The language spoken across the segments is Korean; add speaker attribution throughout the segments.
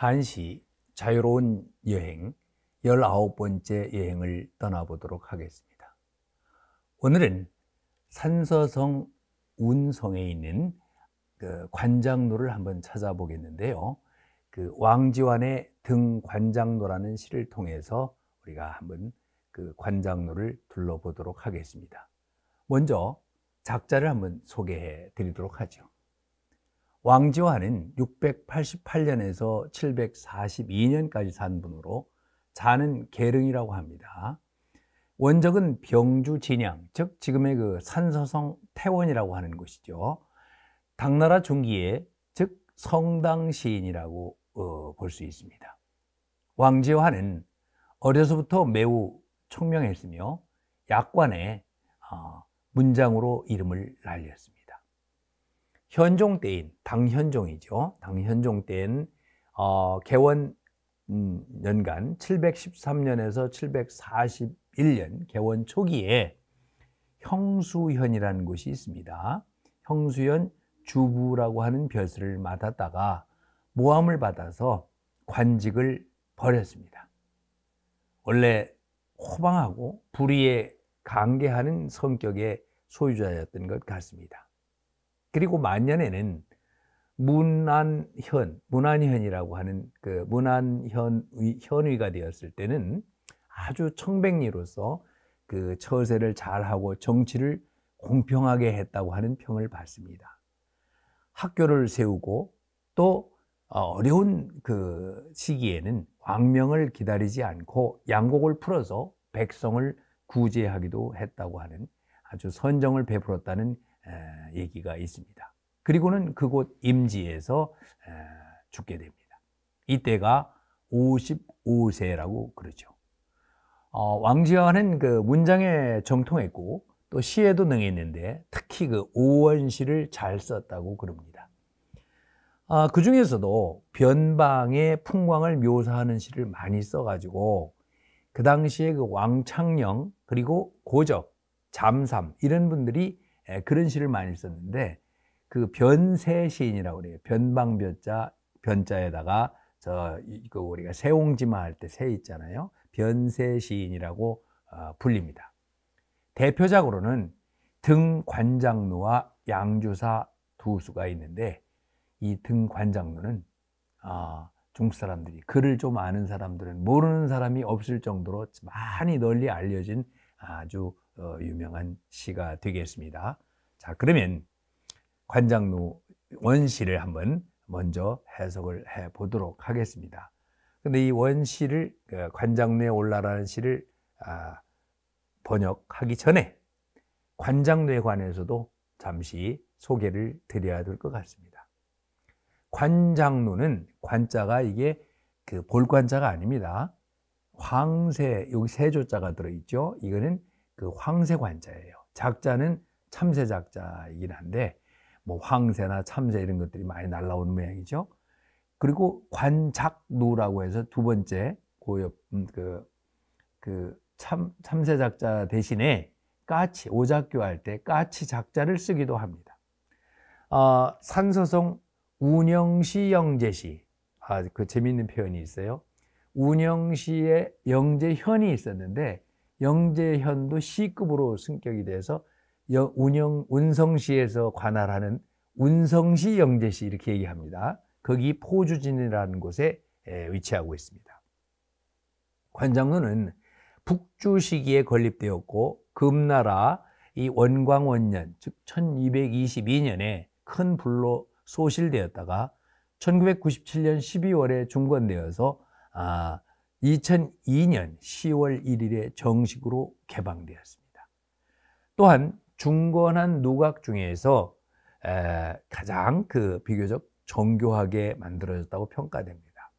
Speaker 1: 한시 자유로운 여행 19번째 여행을 떠나보도록 하겠습니다. 오늘은 산서성 운성에 있는 그관장노를 한번 찾아보겠는데요. 그 왕지환의 등관장노라는 시를 통해서 우리가 한번 그관장노를 둘러보도록 하겠습니다. 먼저 작자를 한번 소개해 드리도록 하죠. 왕지환은 688년에서 742년까지 산 분으로 자는 계릉이라고 합니다. 원적은 병주 진양, 즉 지금의 그 산서성 태원이라고 하는 곳이죠. 당나라 중기에 즉 성당 시인이라고 어, 볼수 있습니다. 왕지화는 어려서부터 매우 총명했으며 약관의 어, 문장으로 이름을 날렸습니다. 현종 때인 당현종이죠. 당현종 때인 어, 개원 연간 713년에서 741년 개원 초기에 형수현이라는 곳이 있습니다. 형수현 주부라고 하는 별수를 맡았다가 모함을 받아서 관직을 버렸습니다. 원래 호방하고 불의에 강개하는 성격의 소유자였던 것 같습니다. 그리고 만년에는 문안현, 문안현이라고 하는 그 문안현 현위가 되었을 때는 아주 청백리로서 그 처세를 잘하고 정치를 공평하게 했다고 하는 평을 받습니다. 학교를 세우고 또 어, 어려운 그 시기에는 왕명을 기다리지 않고 양곡을 풀어서 백성을 구제하기도 했다고 하는 아주 선정을 베풀었다는 얘기가 있습니다. 그리고는 그곳 임지에서 죽게 됩니다. 이때가 55세라고 그러죠. 어, 왕지화는 그 문장에 정통했고 또 시에도 능했는데 특히 그 오원시를 잘 썼다고 그럽니다. 아, 그 중에서도 변방의 풍광을 묘사하는 시를 많이 써가지고 그 당시에 그 왕창령 그리고 고적, 잠삼 이런 분들이 예, 그런 시를 많이 썼는데 그 변세 시인이라고 그래요. 변방변자 변자에다가 저 이거 그 우리가 세옹지마 할 때 세 있잖아요. 변세 시인이라고 어, 불립니다. 대표작으로는 등관장로와 양주사 두 수가 있는데 이 등관장로는 아, 중국 사람들이 글을 좀 아는 사람들은 모르는 사람이 없을 정도로 많이 널리 알려진 아주 어, 유명한 시가 되겠습니다. 자, 그러면 관장루 원시를 한번 먼저 해석을 해 보도록 하겠습니다. 근데 이 원시를 그 관장루 올라라는 시를 아, 번역하기 전에 관장루에 관해서도 잠시 소개를 드려야 될 것 같습니다. 관장루는 관자가 이게 그 볼관자가 아닙니다. 황새 여기 세조자가 들어있죠. 이거는 그 황새 관자예요. 작자는 참새 작자이긴 한데 뭐 황새나 참새 이런 것들이 많이 날라오는 모양이죠. 그리고 관작노라고 해서 두 번째 고엽 음, 그, 그 참, 참새 작자 대신에 까치 오작교 할때 까치 작자를 쓰기도 합니다. 어, 산서성 운영시 영재시 아그 재미있는 표현이 있어요. 운영시에 영재현이 있었는데 영재현도 C급으로 승격이 돼서 운영 운성시에서 관할하는 운성시 영재시 이렇게 얘기합니다. 거기 포주진이라는 곳에 위치하고 있습니다. 관장로는 북주 시기에 건립되었고 금나라 이 원광원년 즉 1222년에 큰 불로 소실되었다가 1997년 12월에 중건되어서 아, 2002년 10월 1일에 정식으로 개방되었습니다. 또한 중건한 노각 중에서 가장 그 비교적 정교하게 만들어졌다고 평가됩니다.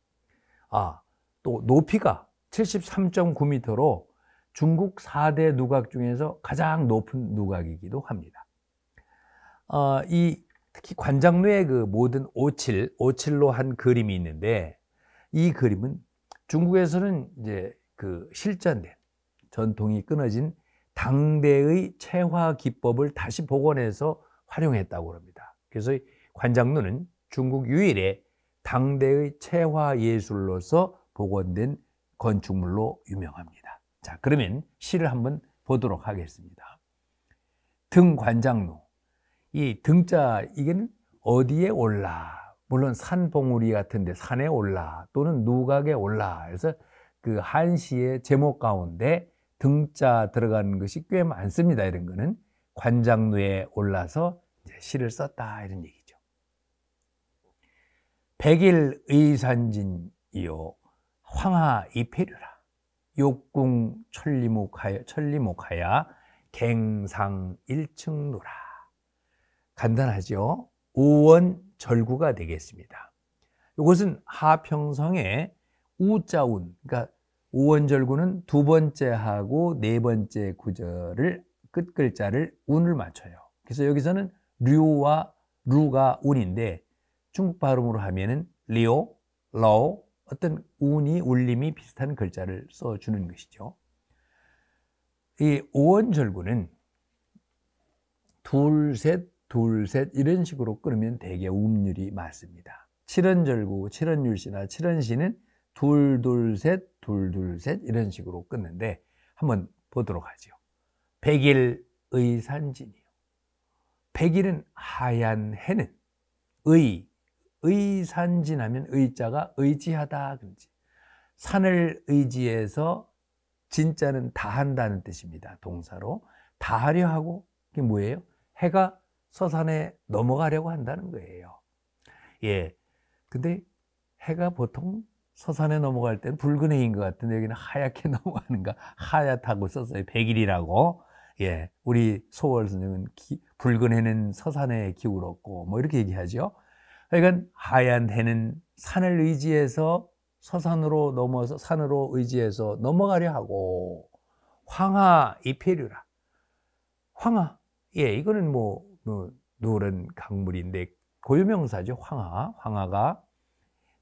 Speaker 1: 아, 또 높이가 73.9m로 중국 4대 누각 중에서 가장 높은 누각이기도 합니다. 어, 이 특히 관장루의 그 모든 오칠, 오칠로 한 그림이 있는데 이 그림은 중국에서는 이제 그 실전된 전통이 끊어진 당대의 채화 기법을 다시 복원해서 활용했다고 합니다. 그래서 관장루는 중국 유일의 당대의 채화 예술로서 복원된 건축물로 유명합니다. 자, 그러면 시를 한번 보도록 하겠습니다. 등관장루. 이 등자, 이게 어디에 올라? 물론 산봉우리 같은데 산에 올라 또는 누각에 올라 해서 그 한시의 제목 가운데 등자 들어가는 것이 꽤 많습니다. 이런 거는 관장루에 올라서 시를 썼다 이런 얘기죠. 백일 의산진이요 황하 이페류라 욕궁 천리목하야 천리목하야 갱상 일층노라 간단하죠. 오원 절구가 되겠습니다. 이것은 하평성의 우자운, 그러니까 우원절구는 두 번째 하고 네 번째 구절을 끝 글자를 운을 맞춰요. 그래서 여기서는 류와 루가 운인데 중국 발음으로 하면은 리오, 러 어떤 운이 울림이 비슷한 글자를 써 주는 것이죠. 이 오원절구는 둘, 셋, 둘, 셋 이런 식으로 끊으면 대개 음률이 맞습니다. 7연절구, 7연율시나 7연시는 둘, 둘, 셋, 둘, 둘, 셋 이런 식으로 끊는데 한번 보도록 하죠. 백일 의산진이요. 백일은 하얀 해는 의, 의산진 하면 의자가 의지하다 그런지 산을 의지해서 진짜는 다 한다는 뜻입니다. 동사로 다 하려 하고 이게 뭐예요? 해가 서산에 넘어가려고 한다는 거예요. 예. 근데 해가 보통 서산에 넘어갈 때는 붉은 해인 것 같은데 여기는 하얗게 넘어가는가? 하얗다고 썼어요. 백일이라고. 예. 우리 소월 선생은 붉은 해는 서산에 기울었고 뭐 이렇게 얘기하죠. 그러니까 하얀 해는 산을 의지해서 서산으로 넘어서 산으로 의지해서 넘어가려 하고 황하 이페류라. 황하. 예, 이거는 뭐 뭐, 노란 강물인데 고유명사죠 황하 황하가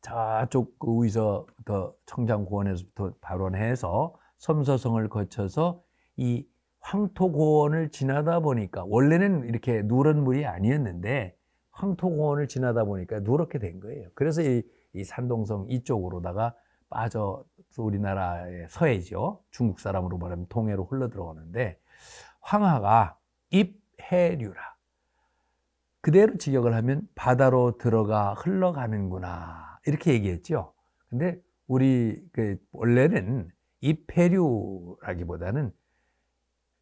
Speaker 1: 저쪽 우이서 그 청장고원에서부터 발원해서 섬서성을 거쳐서 이 황토고원을 지나다 보니까 원래는 이렇게 누런 물이 아니었는데 황토고원을 지나다 보니까 누렇게 된 거예요. 그래서 이, 이 산동성 이쪽으로다가 빠져 우리나라의 서해죠. 중국 사람으로 말하면 동해로 흘러 들어오는데 황하가 입해류라 그대로 직역을 하면 바다로 들어가 흘러가는구나 이렇게 얘기했죠. 근데 우리 그 원래는 입해류라기보다는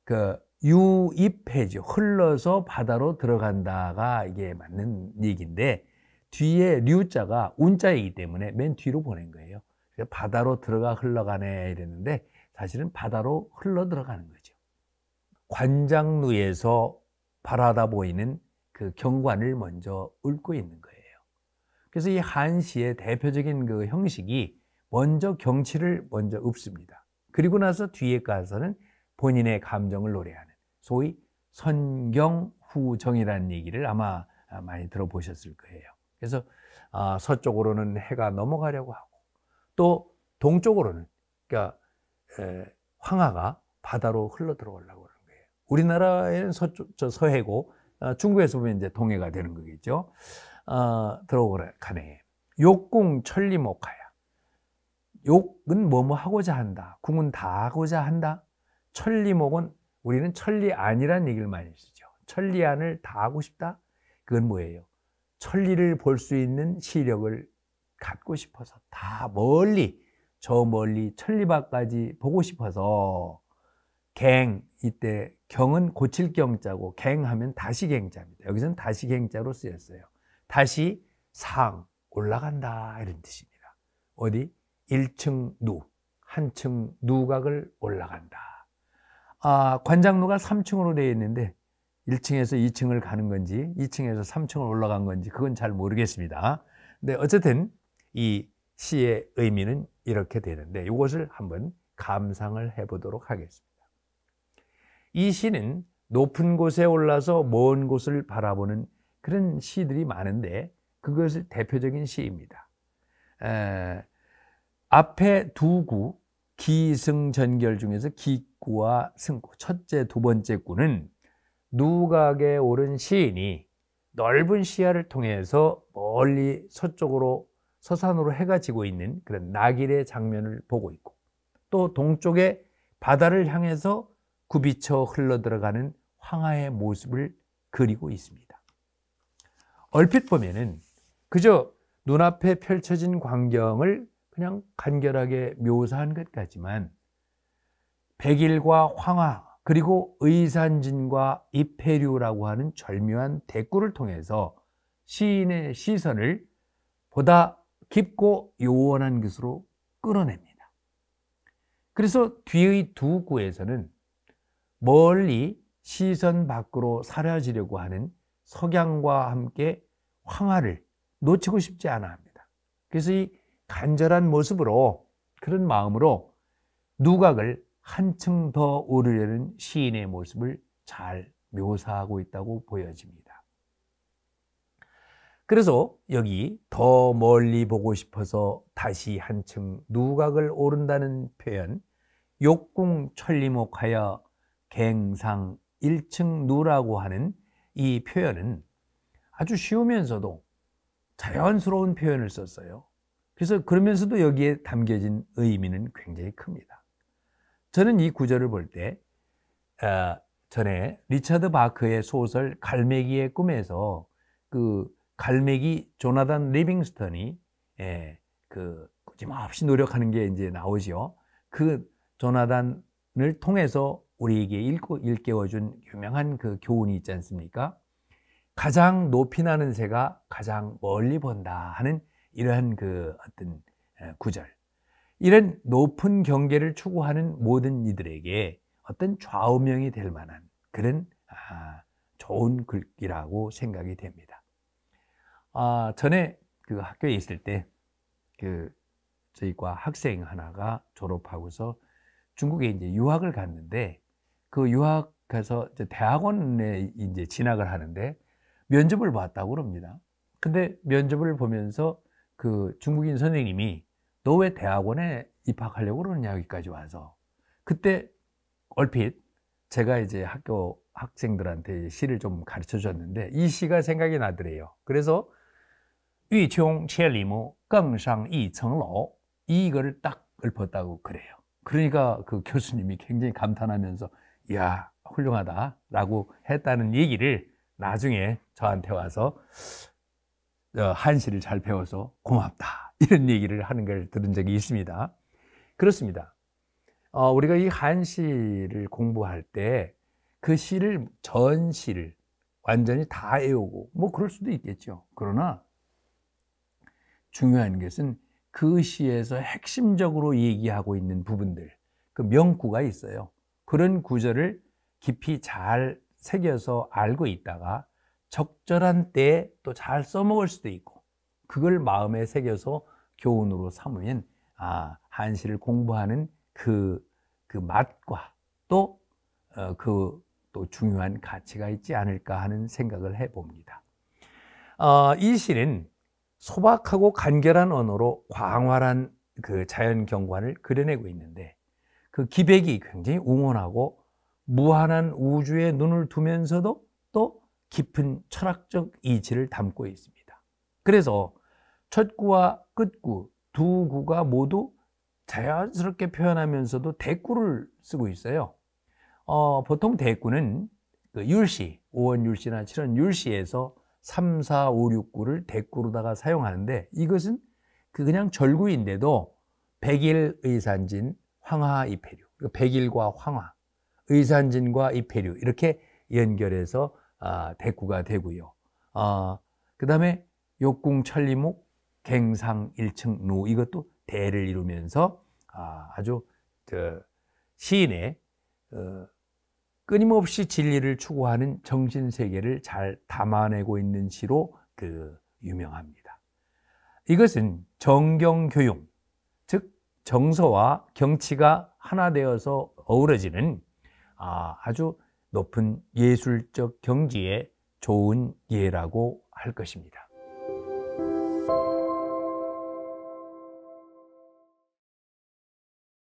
Speaker 1: 그 유입해죠. 흘러서 바다로 들어간다가 이게 맞는 얘기인데 뒤에 류자가 운자이기 때문에 맨 뒤로 보낸 거예요. 그래서 바다로 들어가 흘러가네 이랬는데 사실은 바다로 흘러 들어가는 거죠. 관장루에서 바라다 보이는 그 경관을 먼저 읊고 있는 거예요. 그래서 이 한시의 대표적인 그 형식이 먼저 경치를 먼저 읊습니다. 그리고 나서 뒤에 가서는 본인의 감정을 노래하는 소위 선경후정이라는 얘기를 아마 많이 들어보셨을 거예요. 그래서 아, 서쪽으로는 해가 넘어가려고 하고 또 동쪽으로는 그러니까 황하가 바다로 흘러 들어오려고 그는 거예요. 우리나라에는 서쪽 저 서해고 어, 중국에서 보면 이제 동해가 되는 거겠죠. 어, 들어오가네. 욕궁 천리목하야. 욕은 뭐뭐 하고자 한다. 궁은 다 하고자 한다. 천리목은 우리는 천리안이라는 얘기를 많이 쓰죠. 천리안을 다 하고 싶다. 그건 뭐예요? 천리를 볼 수 있는 시력을 갖고 싶어서 다 멀리 저 멀리 천리밭까지 보고 싶어서 갱 이때 경은 고칠 경자고 갱하면 다시 갱자입니다. 여기서는 다시 갱자로 쓰였어요. 다시 상 올라간다 이런 뜻입니다. 어디 1층 누 한층 누각을 올라간다. 아, 관장로가 3층으로 되어 있는데 1층에서 2층을 가는 건지 2층에서 3층을 올라간 건지 그건 잘 모르겠습니다. 근데 어쨌든 이 시의 의미는 이렇게 되는데 이것을 한번 감상을 해 보도록 하겠습니다. 이 시는 높은 곳에 올라서 먼 곳을 바라보는 그런 시들이 많은데 그것을 대표적인 시입니다. 에, 앞에 두 구, 기승전결 중에서 기구와 승구, 첫째, 두 번째 구는 누각에 오른 시인이 넓은 시야를 통해서 멀리 서쪽으로 서산으로 해가 지고 있는 그런 낙일의 장면을 보고 있고 또 동쪽에 바다를 향해서 굽이쳐 흘러들어가는 황하의 모습을 그리고 있습니다. 얼핏 보면은 그저 눈앞에 펼쳐진 광경을 그냥 간결하게 묘사한 것 같지만 백일과 황하 그리고 의산진과 이페류라고 하는 절묘한 대꾸를 통해서 시인의 시선을 보다 깊고 요원한 것으로 끌어냅니다. 그래서 뒤의 두 구에서는 멀리 시선 밖으로 사라지려고 하는 석양과 함께 황화를 놓치고 싶지 않아 합니다. 그래서 이 간절한 모습으로 그런 마음으로 누각을 한층 더 오르려는 시인의 모습을 잘 묘사하고 있다고 보여집니다. 그래서 여기 더 멀리 보고 싶어서 다시 한층 누각을 오른다는 표현 욕궁 천리목하여 갱상 일층 누라고 하는 이 표현은 아주 쉬우면서도 자연스러운 표현을 썼어요. 그래서 그러면서도 여기에 담겨진 의미는 굉장히 큽니다. 저는 이 구절을 볼때 어, 전에 리차드 바크의 소설 갈매기의 꿈에서 그 갈매기 조나단 리빙스턴이 예, 그 끊임없이 노력하는 게 이제 나오지요. 그 조나단을 통해서 우리에게 읽고 일깨워준 유명한 그 교훈이 있지 않습니까? 가장 높이 나는 새가 가장 멀리 본다 하는 이러한 그 어떤 구절. 이런 높은 경계를 추구하는 모든 이들에게 어떤 좌우명이 될 만한 그런 아, 좋은 글귀라고 생각이 됩니다. 아, 전에 그 학교에 있을 때 그 저희과 학생 하나가 졸업하고서 중국에 이제 유학을 갔는데 그 유학 가서 이제 대학원에 이제 진학을 하는데 면접을 봤다고 그럽니다. 근데 면접을 보면서 그 중국인 선생님이 너 왜 대학원에 입학하려고 그러냐 여기까지 와서 그때 얼핏 제가 이제 학교 학생들한테 시를 좀 가르쳐 줬는데 이 시가 생각이 나더래요. 그래서 위총 체리무 껑상 이청로 이거를 딱 읊었다고 그래요. 그러니까 그 교수님이 굉장히 감탄하면서 야 훌륭하다라고 했다는 얘기를 나중에 저한테 와서 어, 한시를 잘 배워서 고맙다 이런 얘기를 하는 걸 들은 적이 있습니다. 그렇습니다. 어, 우리가 이 한시를 공부할 때 그 시를 전 시를 완전히 다 외우고 뭐 그럴 수도 있겠죠. 그러나 중요한 것은 그 시에서 핵심적으로 얘기하고 있는 부분들 그 명구가 있어요. 그런 구절을 깊이 잘 새겨서 알고 있다가 적절한 때에 또 잘 써먹을 수도 있고 그걸 마음에 새겨서 교훈으로 삼으면 아 한시를 공부하는 그, 그 맛과 또 어, 그또 중요한 가치가 있지 않을까 하는 생각을 해봅니다. 어, 이 시는 소박하고 간결한 언어로 광활한 그 자연 경관을 그려내고 있는데 그 기백이 굉장히 응원하고 무한한 우주에 눈을 두면서도 또 깊은 철학적 이치를 담고 있습니다. 그래서 첫 구와 끝구 두 구가 모두 자연스럽게 표현하면서도 대구를 쓰고 있어요. 어, 보통 대구는 그 율시, 5원 율시나 7원 율시에서 3, 4, 5, 6, 9를 대구로다가 사용하는데 이것은 그 그냥 절구인데도 백일 의산진, 황하 이페류, 그러니까 백일과 황하, 의산진과 이페류 이렇게 연결해서 아, 대구가 되고요. 아, 그 다음에 욕궁 천리목 갱상 1층 루 이것도 대를 이루면서 아, 주 시인의 어, 끊임없이 진리를 추구하는 정신 세계를 잘 담아내고 있는 시로 그 유명합니다. 이것은 정경 교용 정서와 경치가 하나 되어서 어우러지는 아, 아주 높은 예술적 경지의 좋은 예라고 할 것입니다.